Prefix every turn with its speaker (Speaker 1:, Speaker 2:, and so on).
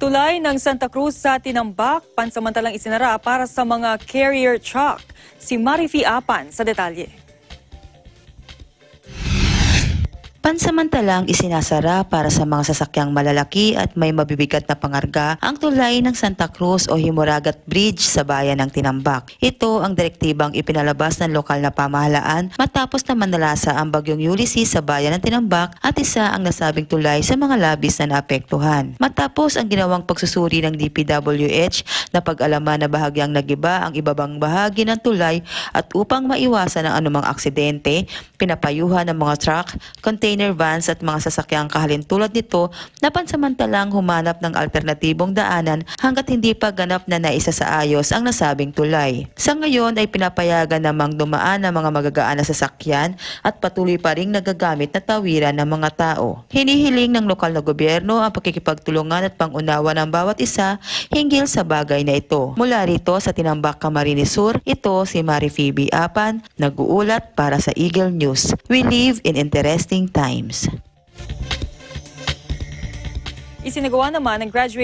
Speaker 1: Tulay ng Santa Cruz sa Tinambak, pansamantalang isinara para sa mga carrier truck. Si Marifi Apan sa detalye.
Speaker 2: Pansamantalang isinasara para sa mga sasakyang malalaki at may mabibigat na pangarga ang tulay ng Santa Cruz o Himuragat Bridge sa bayan ng Tinambak. Ito ang direktibang ipinalabas ng lokal na pamahalaan matapos na manalasa ang bagyong Ulysses sa bayan ng Tinambak at isa ang nasabing tulay sa mga labis na naapektuhan. Matapos ang ginawang pagsusuri ng DPWH na pag-alaman na bahagyang nagiba ang ibabang bahagi ng tulay at upang maiwasan ang anumang aksidente, pinapayuhan ng mga truck, container container vans at mga sasakyang kahalin tulad nito na pansamantalang humanap ng alternatibong daanan hanggat hindi pa ganap na naisa sa ayos ang nasabing tulay. Sa ngayon ay pinapayagan namang dumaan ng mga magagaan na sasakyan at patuloy pa rin nagagamit na tawiran ng mga tao. Hinihiling ng lokal na gobyerno ang pakikipagtulungan at pangunawa ng bawat isa hinggil sa bagay na ito. Mula rito sa Tinambak Camarines Sur, ito si Mari Phoebe Apan, nag-uulat para sa Eagle News. We live in interesting times times.
Speaker 1: Isinagawa naman ng graduate